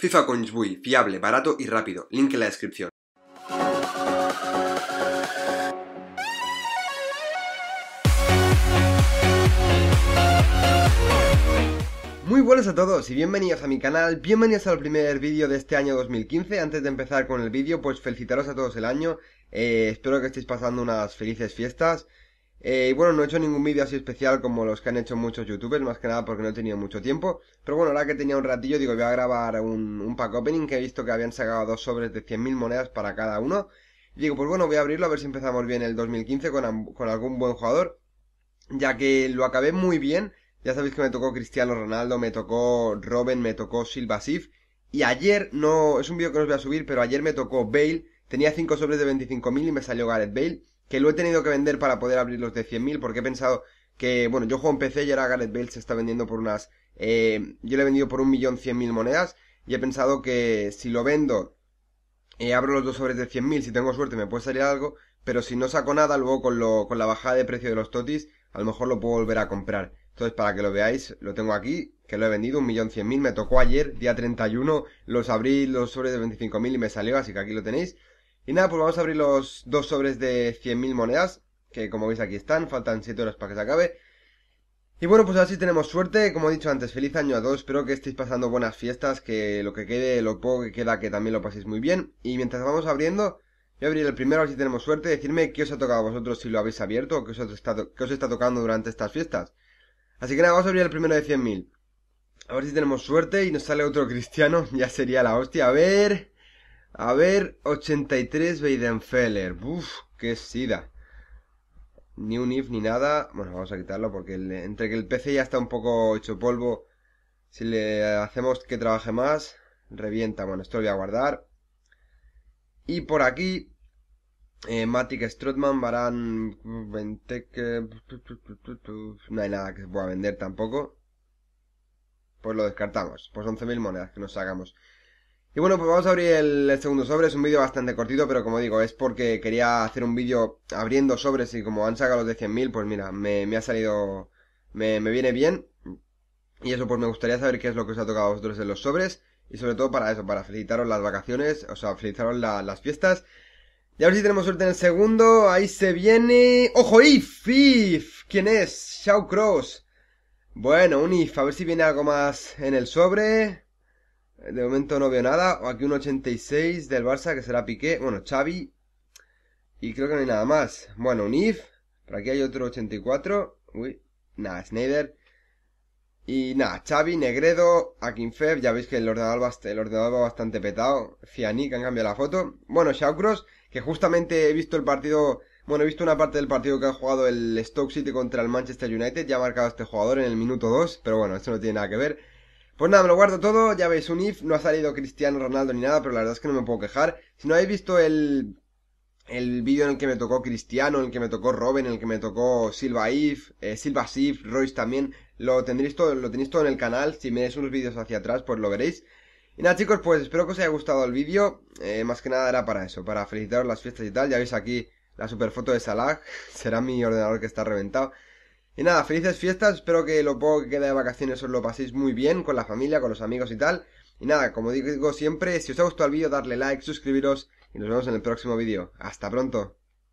FIFA con fiable, barato y rápido. Link en la descripción. Muy buenas a todos y bienvenidos a mi canal, bienvenidos al primer vídeo de este año 2015 Antes de empezar con el vídeo, pues felicitaros a todos el año eh, Espero que estéis pasando unas felices fiestas eh, y bueno, no he hecho ningún vídeo así especial como los que han hecho muchos youtubers, más que nada porque no he tenido mucho tiempo. Pero bueno, ahora que tenía un ratillo, digo, voy a grabar un, pack opening que he visto que habían sacado dos sobres de 100.000 monedas para cada uno. Y digo, pues bueno, voy a abrirlo a ver si empezamos bien el 2015 con, con algún buen jugador. Ya que lo acabé muy bien. Ya sabéis que me tocó Cristiano Ronaldo, me tocó Robin, me tocó Silva Sif. Y ayer, no, es un vídeo que no os voy a subir, pero ayer me tocó Bale. Tenía 5 sobres de 25.000 y me salió Gareth Bale que lo he tenido que vender para poder abrir los de 100.000 porque he pensado que, bueno, yo juego en PC y ahora Gareth Bale se está vendiendo por unas, eh, yo le he vendido por un millón 1.100.000 monedas y he pensado que si lo vendo, eh, abro los dos sobres de 100.000, si tengo suerte me puede salir algo, pero si no saco nada, luego con, lo, con la bajada de precio de los totis, a lo mejor lo puedo volver a comprar. Entonces, para que lo veáis, lo tengo aquí, que lo he vendido, un millón 1.100.000, me tocó ayer, día 31, los abrí los sobres de 25.000 y me salió, así que aquí lo tenéis. Y nada, pues vamos a abrir los dos sobres de 100.000 monedas, que como veis aquí están, faltan 7 horas para que se acabe. Y bueno, pues así tenemos suerte, como he dicho antes, feliz año a todos, espero que estéis pasando buenas fiestas, que lo que quede, lo poco que queda, que también lo paséis muy bien. Y mientras vamos abriendo, voy a abrir el primero, a ver si tenemos suerte, decirme qué os ha tocado a vosotros si lo habéis abierto, o qué os está, qué os está tocando durante estas fiestas. Así que nada, vamos a abrir el primero de 100.000. A ver si tenemos suerte y nos sale otro cristiano, ya sería la hostia, a ver... A ver, 83 Weidenfeller. Uf, qué sida. Ni un if ni nada. Bueno, vamos a quitarlo porque entre que el PC ya está un poco hecho polvo, si le hacemos que trabaje más, revienta. Bueno, esto lo voy a guardar. Y por aquí, eh, Matic Strotman, Baran, No hay nada que se pueda vender tampoco. Pues lo descartamos. Pues 11.000 monedas que nos hagamos. Y bueno, pues vamos a abrir el, segundo sobre, es un vídeo bastante cortito, pero como digo, es porque quería hacer un vídeo abriendo sobres y como han sacado los de 100.000, pues mira, me, me ha salido, me, me viene bien. Y eso, pues me gustaría saber qué es lo que os ha tocado a vosotros en los sobres. Y sobre todo para eso, para felicitaros las vacaciones, o sea, felicitaros las fiestas. Y a ver si tenemos suerte en el segundo. Ahí se viene. ¡Ojo, If! ¡If! ¿Quién es? ¡Shao Cross. Bueno, un If. A ver si viene algo más en el sobre. De momento no veo nada. Aquí un 86 del Barça que será Piqué. Bueno, Xavi. Y creo que no hay nada más. Bueno, un IF. Por aquí hay otro 84. Uy. Nada, Snyder. Y nada, Xavi, Negredo, Akinfev, ya veis que el ordenador, el ordenador va bastante petado. Fiani, que han cambiado la foto. Bueno, Shawcross, que justamente he visto el partido, bueno, he visto una parte del partido que ha jugado el Stoke City contra el Manchester United, ya ha marcado este jugador en el minuto 2, pero bueno, esto no tiene nada que ver. Pues nada, me lo guardo todo, ya veis un if, no ha salido Cristiano Ronaldo ni nada, pero la verdad es que no me puedo quejar. Si no habéis visto el, el vídeo en el que me tocó Cristiano, en el que me tocó Robin, en el que me tocó Silva If, eh, Silva Sif, Royce también, lo tendréis todo, lo tenéis todo en el canal, si miráis unos vídeos hacia atrás, pues lo veréis. Y nada chicos, pues espero que os haya gustado el vídeo, eh, más que nada era para eso, para felicitaros las fiestas y tal, ya veis aquí la super foto de Salah, será mi ordenador que está reventado. Y nada, felices fiestas, espero que lo poco que queda de vacaciones os lo paséis muy bien con la familia, con los amigos y tal. Y nada, como digo siempre, si os ha gustado el vídeo, darle like, suscribiros y nos vemos en el próximo vídeo. ¡Hasta pronto!